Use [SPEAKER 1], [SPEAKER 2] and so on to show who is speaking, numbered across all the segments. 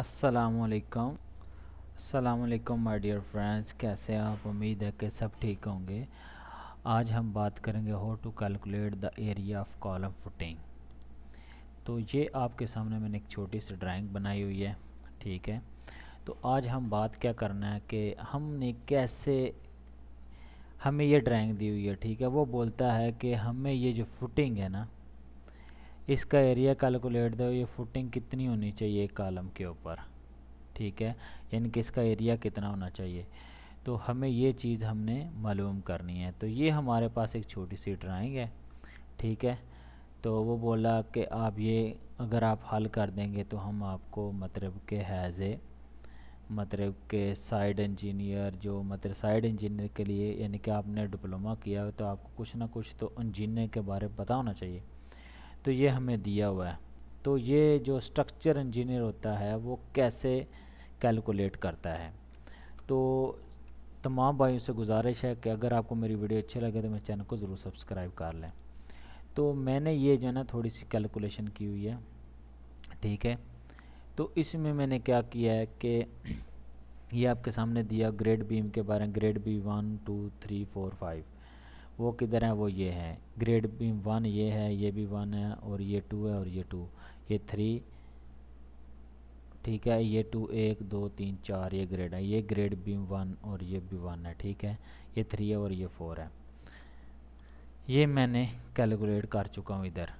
[SPEAKER 1] असलकम असलकम my dear friends कैसे आप उम्मीद है कि सब ठीक होंगे आज हम बात करेंगे how to calculate the area of column footing तो ये आपके सामने मैंने एक छोटी सी ड्राइंग बनाई हुई है ठीक है तो आज हम बात क्या करना है कि हमने कैसे हमें ये ड्राइंग दी हुई है ठीक है वो बोलता है कि हमें ये जो फुटिंग है ना इसका एरिया कैलकुलेट दो ये फुटिंग कितनी होनी चाहिए एक कॉलम के ऊपर ठीक है यानी कि इसका एरिया कितना होना चाहिए तो हमें ये चीज़ हमने मालूम करनी है तो ये हमारे पास एक छोटी सी ड्राइंग है ठीक है तो वो बोला कि आप ये अगर आप हल कर देंगे तो हम आपको मतलब के हैज़ ए मतलब के साइड इंजीनियर जो मतलब साइड इंजीनियर के लिए यानी कि आपने डिप्लोमा किया तो आपको कुछ ना कुछ तो इंजीनियर के बारे में पता होना चाहिए तो ये हमें दिया हुआ है तो ये जो स्ट्रक्चर इंजीनियर होता है वो कैसे कैलकुलेट करता है तो तमाम भाइयों से गुजारिश है कि अगर आपको मेरी वीडियो अच्छी लगे तो मेरे चैनल को ज़रूर सब्सक्राइब कर लें तो मैंने ये जो है ना थोड़ी सी कैलकुलेशन की हुई है ठीक है तो इसमें मैंने क्या किया है कि ये आपके सामने दिया ग्रेड बीम के बारे में grade B one two three four five वो किधर है वो ये है ग्रेड भी वन ये है ये भी वन है और ये टू है और ये टू ये थ्री ठीक है ये टू एक दो तीन चार ये ग्रेड है ये ग्रेड भी वन और ये भी वन है ठीक है ये थ्री है और ये फोर है ये मैंने कैलकुलेट कर चुका हूँ इधर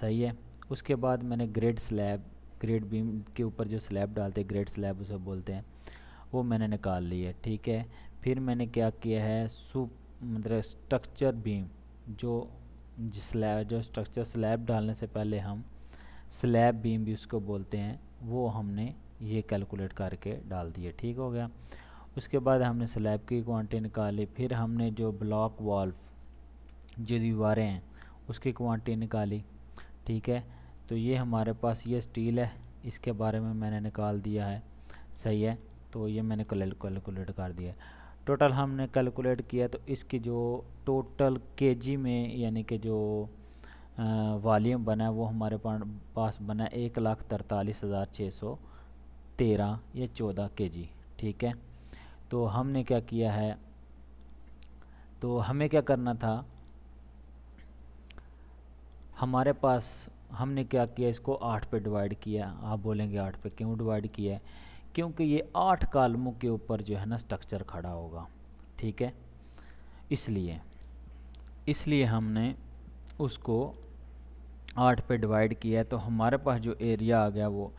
[SPEAKER 1] सही है उसके बाद मैंने ग्रेड स्लैब ग्रेड बीम के ऊपर जो स्लैब डालते हैं ग्रेड स्लैब उसे बोलते हैं वो मैंने निकाल ली है ठीक है फिर मैंने क्या किया है सुप मतलब स्ट्रक्चर बीम जो स्लैब जो स्ट्रक्चर स्लैब डालने से पहले हम स्लैब बीम भी उसको बोलते हैं वो हमने ये कैलकुलेट करके डाल दिए ठीक हो गया उसके बाद हमने स्लैब की क्वांटिटी निकाली फिर हमने जो ब्लॉक वॉल्व जो दीवारें हैं उसकी क्वांटिटी निकाली ठीक है तो ये हमारे पास ये स्टील है इसके बारे में मैंने निकाल दिया है सही है तो ये मैंने कैलकुलेट कर दिया टोटल हमने कैलकुलेट किया तो इसकी जो टोटल केजी में यानी कि जो वॉल्यूम बना वो हमारे पास बना एक लाख तरतालीस हज़ार छः सौ तेरह या चौदह के जी ठीक है तो हमने क्या किया है तो हमें क्या करना था हमारे पास हमने क्या किया इसको आठ पे डिवाइड किया आप बोलेंगे आठ पे क्यों डिवाइड किया है क्योंकि ये आठ कालमों के ऊपर जो है ना स्ट्रक्चर खड़ा होगा ठीक है इसलिए इसलिए हमने उसको आठ पे डिवाइड किया है तो हमारे पास जो एरिया आ गया वो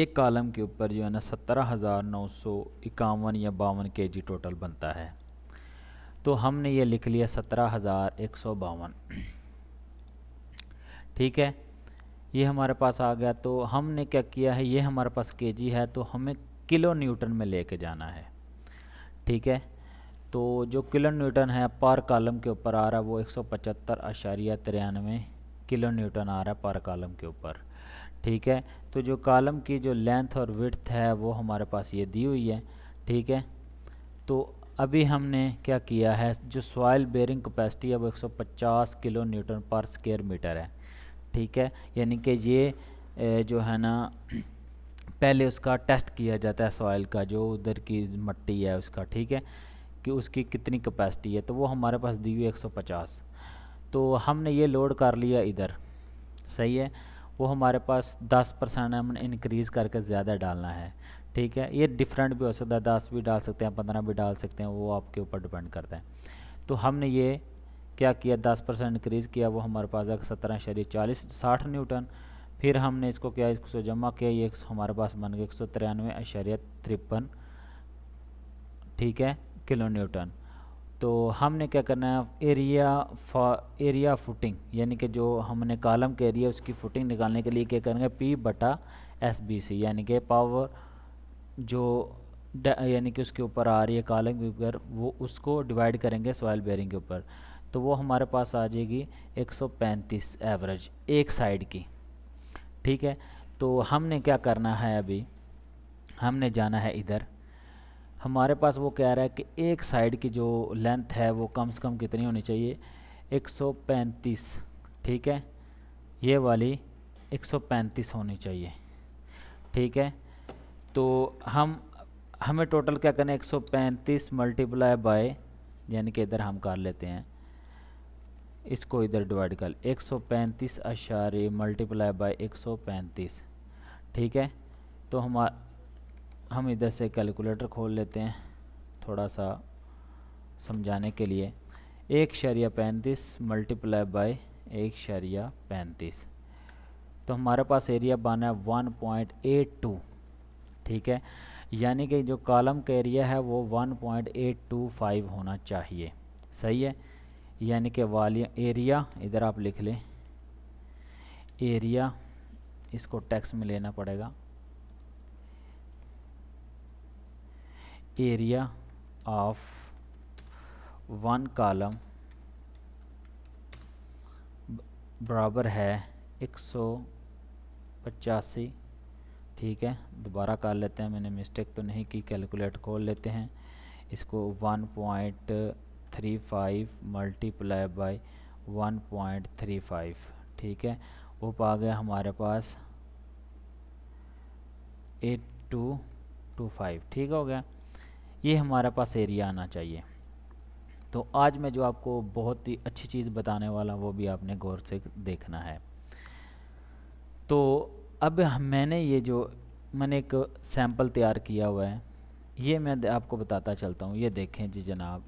[SPEAKER 1] एक कालम के ऊपर जो है ना सत्रह हज़ार नौ सौ इक्यावन या बावन के जी टोटल बनता है तो हमने ये लिख लिया सत्रह हज़ार एक सौ बावन ठीक है ये हमारे पास आ गया तो हमने क्या किया है ये हमारे पास के जी है तो हमें किलो न्यूटन में लेके जाना है ठीक है तो जो किलो न्यूटन है पर कॉलम के ऊपर आ रहा है वो एक सौ पचहत्तर अशारिया तिरानवे किलो न्यूटन आ रहा है पर कॉलम के ऊपर ठीक है तो जो कॉलम की जो लेंथ और विड्थ है वो हमारे पास ये दी हुई है ठीक है तो अभी हमने क्या किया है जो सॉइल बेरिंग कैपेसिटी है वो 150 kilo newton per square metre है ठीक है यानी कि ये जो है ना पहले उसका टेस्ट किया जाता है सॉइल का जो उधर की मट्टी है उसका ठीक है कि उसकी कितनी कैपेसिटी है तो वो हमारे पास दी हुई 150 तो हमने ये लोड कर लिया इधर सही है वो हमारे पास 10 परसेंट हमने इनक्रीज़ करके ज़्यादा डालना है ठीक है ये डिफरेंट भी हो सकता है दस भी डाल सकते हैं पंद्रह भी डाल सकते हैं वो आपके ऊपर डिपेंड करता है तो हमने ये क्या किया दस परसेंट इंक्रीज़ किया वो हमारे पास सत्रह शरीर चालीस साठ न्यूटन फिर हमने इसको क्या इसको जमा किया ये हमारे पास बन गया एक सौ तिरानवे अशरिया तिरपन ठीक है किलो न्यूटन तो हमने क्या करना है एरिया फॉ एरिया फुटिंग यानी कि जो हमने कॉलम के एरिया उसकी फुटिंग निकालने के लिए क्या करेंगे पी बटा एस बी सी यानी कि पावर जो यानी कि उसके ऊपर आ रही है कॉलम के ऊपर वो उसको डिवाइड करेंगे सॉयल बेयरिंग के ऊपर तो वो हमारे पास आ जाएगी 135 एवरेज एक साइड की ठीक है तो हमने क्या करना है अभी हमने जाना है इधर हमारे पास वो कह रहा है कि एक साइड की जो लेंथ है वो कम से कम कितनी होनी चाहिए 135 ठीक है ये वाली 135 होनी चाहिए ठीक है तो हम हमें टोटल क्या करना है 135 मल्टीप्लाई बाय यानी कि इधर हम कर लेते हैं इसको इधर डिवाइड कर एक सौ पैंतीस अशारे मल्टीप्लाई बाई एक सौ पैंतीस ठीक है तो हम हम इधर से कैलकुलेटर खोल लेते हैं थोड़ा सा समझाने के लिए एक शरिया पैंतीस मल्टीप्लाई बाई एक शरिया पैंतीस तो हमारे पास एरिया बना है वन पॉइंट एट टू ठीक है यानी कि जो कॉलम का एरिया है वो one point eight two five होना चाहिए सही है यानी कि वाली एरिया इधर आप लिख लें एरिया इसको टैक्स में लेना पड़ेगा एरिया ऑफ वन कॉलम बराबर है एक सौ पचासी ठीक है दोबारा कर लेते हैं मैंने मिस्टेक तो नहीं की कैलकुलेट खोल लेते हैं इसको one point three five multiply by one point three five ठीक है वो पा गया हमारे पास एट टू टू फाइव ठीक हो गया ये हमारे पास एरिया आना चाहिए तो आज मैं जो आपको बहुत ही अच्छी चीज़ बताने वाला वो भी आपने गौर से देखना है तो अब मैंने ये जो मैंने एक सैम्पल तैयार किया हुआ है ये मैं आपको बताता चलता हूँ ये देखें जी जनाब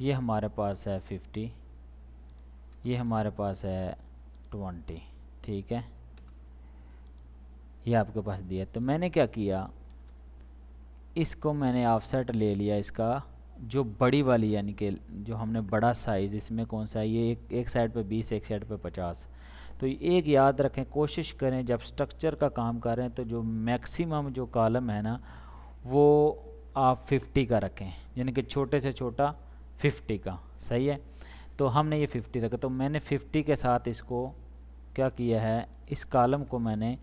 [SPEAKER 1] ये हमारे पास है फिफ्टी ये हमारे पास है ट्वेंटी ठीक है ये आपके पास दिया तो मैंने क्या किया इसको मैंने ऑफसेट ले लिया इसका जो बड़ी वाली यानी कि जो हमने बड़ा साइज़ इसमें कौन सा है ये एक एक साइड पे 20 एक साइड पे 50 तो एक याद रखें कोशिश करें जब स्ट्रक्चर का काम करें तो जो मैक्सिमम जो कॉलम है ना वो आप 50 का रखें यानी कि छोटे से छोटा फिफ्टी का सही है तो हमने ये फिफ्टी रखा तो मैंने फिफ्टी के साथ इसको क्या किया है इस कॉलम को मैंने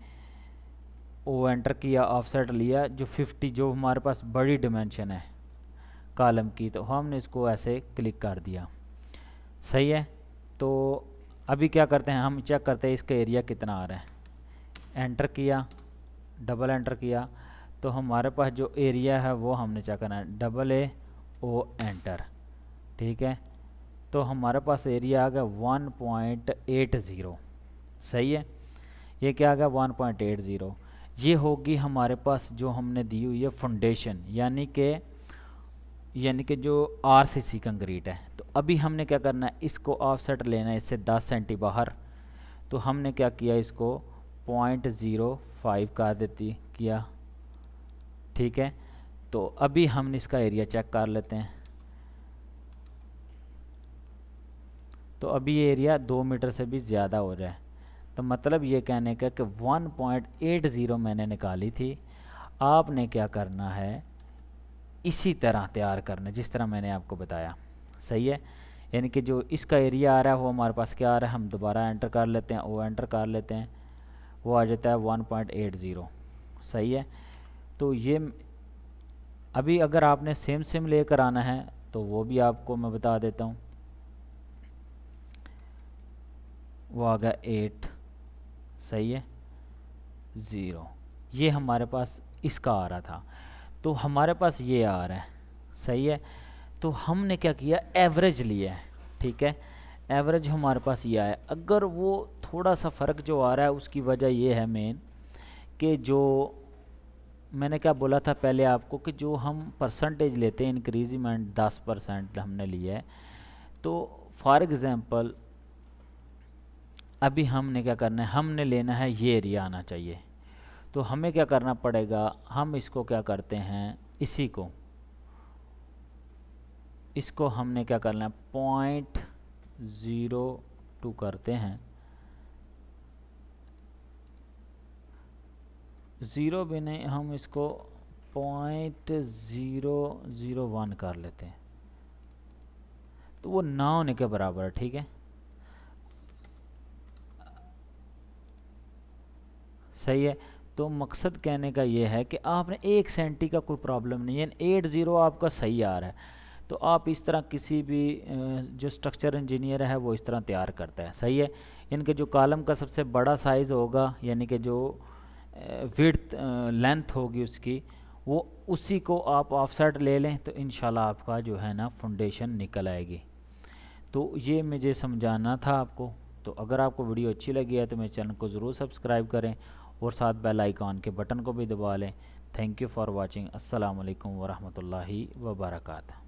[SPEAKER 1] वो एंटर किया ऑफसेट लिया जो फिफ्टी जो हमारे पास बड़ी डिमेंशन है कॉलम की तो हमने इसको ऐसे क्लिक कर दिया सही है तो अभी क्या करते हैं हम चेक करते हैं इसका एरिया कितना आ रहा है एंटर किया डबल एंटर किया तो हमारे पास जो एरिया है वो हमने चेक करना है डबल ए ओ एंटर ठीक है तो हमारे पास एरिया आ गया वन पॉइंट एट ज़ीरो सही है ये क्या आ गया वन पॉइंट एट ज़ीरो ये होगी हमारे पास जो हमने दी हुई है फाउंडेशन यानी कि यानी कि जो आर सी सी कंक्रीट है तो अभी हमने क्या करना है इसको ऑफसेट लेना है इससे दस सेंटी बाहर तो हमने क्या किया इसको पॉइंट ज़ीरो फाइव कर देती किया ठीक है तो अभी हम इसका एरिया चेक कर लेते हैं तो अभी ये एरिया दो मीटर से भी ज़्यादा हो रहा है तो मतलब ये कहने का कि 1.80 मैंने निकाली थी आपने क्या करना है इसी तरह तैयार करना जिस तरह मैंने आपको बताया सही है यानी कि जो इसका एरिया आ रहा है वो हमारे पास क्या आ रहा है हम दोबारा एंटर कर लेते हैं वो एंटर कर लेते हैं वो आ जाता है 1.80 सही है तो ये अभी अगर आपने सेम सेम लेकर आना है तो वो भी आपको मैं बता देता हूँ वो आ गया एट सही है ज़ीरो ये हमारे पास इसका आ रहा था तो हमारे पास ये आ रहा है सही है तो हमने क्या किया एवरेज लिया है ठीक है एवरेज हमारे पास ये आया अगर वो थोड़ा सा फ़र्क जो आ रहा है उसकी वजह ये है मेन कि जो मैंने क्या बोला था पहले आपको कि जो हम परसेंटेज लेते हैं इंक्रीजमेंट दस परसेंट हमने लिया है तो फॉर एग्ज़ाम्पल अभी हमने क्या करना है हमने लेना है ये एरिया आना चाहिए तो हमें क्या करना पड़ेगा हम इसको क्या करते हैं इसी को इसको हमने क्या करना है पॉइंट ज़ीरो टू करते हैं ज़ीरो भी नहीं हम इसको पॉइंट ज़ीरो ज़ीरो वन कर लेते हैं तो वो नौ के बराबर है ठीक है सही है तो मकसद कहने का ये है कि आपने एक सेंटी का कोई प्रॉब्लम नहीं है एट ज़ीरो आपका सही आ रहा है तो आप इस तरह किसी भी जो स्ट्रक्चर इंजीनियर है वो इस तरह तैयार करता है सही है इनके जो कॉलम का सबसे बड़ा साइज़ होगा यानी कि जो विड्थ लेंथ होगी उसकी वो उसी को आप ऑफ साइड ले लें तो इन आपका जो है ना फाउंडेशन निकल आएगी तो ये मुझे समझाना था आपको तो अगर आपको वीडियो अच्छी लगी है तो मेरे चैनल को ज़रूर सब्सक्राइब करें और साथ बेल आइकॉन के बटन को भी दबा लें थैंक यू फॉर वाचिंग अस्सलाम वालेकुम वरहमतुल्लाहि